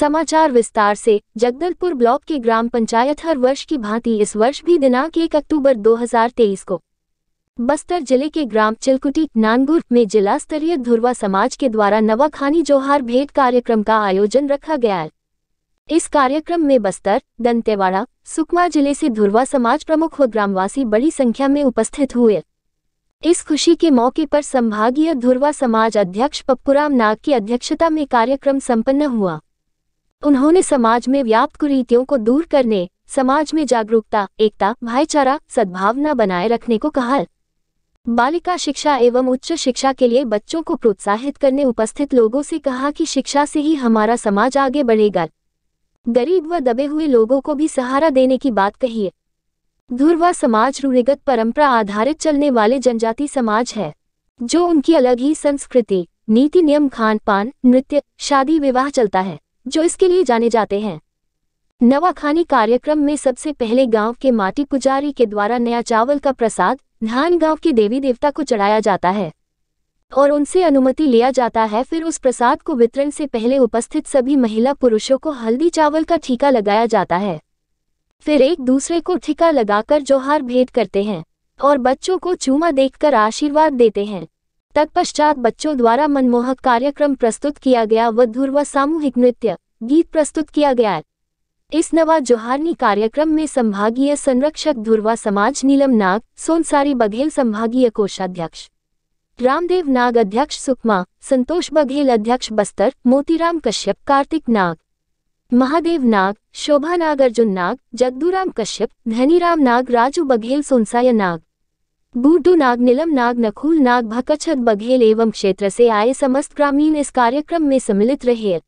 समाचार विस्तार से जगदलपुर ब्लॉक के ग्राम पंचायत हर वर्ष की भांति इस वर्ष भी दिनांक एक अक्टूबर 2023 को बस्तर जिले के ग्राम चिलकुटी नानगुर में जिला स्तरीय धुरवा समाज के द्वारा नवाखानी जोहार भेंट कार्यक्रम का आयोजन रखा गया है इस कार्यक्रम में बस्तर दंतेवाड़ा सुकमा जिले से धुरवा समाज प्रमुख व ग्रामवासी बड़ी संख्या में उपस्थित हुए इस खुशी के मौके पर संभागीय धुरवा समाज अध्यक्ष पप्पुराम नाग की अध्यक्षता में कार्यक्रम संपन्न हुआ उन्होंने समाज में व्याप्त कुरीतियों को दूर करने समाज में जागरूकता एकता भाईचारा सद्भावना बनाए रखने को कहा बालिका शिक्षा एवं उच्च शिक्षा के लिए बच्चों को प्रोत्साहित करने उपस्थित लोगों से कहा कि शिक्षा से ही हमारा समाज आगे बढ़ेगा गरीब व दबे हुए लोगों को भी सहारा देने की बात कही है समाज रूढ़िगत परंपरा आधारित चलने वाले जनजाति समाज है जो उनकी अलग ही संस्कृति नीति नियम खान पान नृत्य शादी विवाह चलता है जो इसके लिए जाने जाते हैं नवाखानी कार्यक्रम में सबसे पहले गांव के माटी पुजारी के द्वारा नया चावल का प्रसाद धान गांव के देवी देवता को चढ़ाया जाता है और उनसे अनुमति लिया जाता है फिर उस प्रसाद को वितरण से पहले उपस्थित सभी महिला पुरुषों को हल्दी चावल का ठीका लगाया जाता है फिर एक दूसरे को ठीका लगाकर जोहार भेंट करते हैं और बच्चों को चूमा देखकर आशीर्वाद देते हैं तत्पश्चात बच्चों द्वारा मनमोहक कार्यक्रम प्रस्तुत किया गया व धुर व सामूहिक नृत्य गीत प्रस्तुत किया गया इस नवा जोहारनी कार्यक्रम में संभागीय संरक्षक धुरवा समाज नीलम नाग सोनसारी बघेल संभागीय कोषाध्यक्ष रामदेव नाग अध्यक्ष सुकमा संतोष बघेल अध्यक्ष बस्तर मोतीराम कश्यप कार्तिक नाग महादेव नाग शोभा नाग अर्जुन नाग जगदूराम कश्यप धनीराम नाग राजू बघेल सोनसाय नाग बूडू नाग नीलम नाग नखूल नाग भकछक बघेल एवं क्षेत्र से आए समस्त ग्रामीण इस कार्यक्रम में सम्मिलित रहे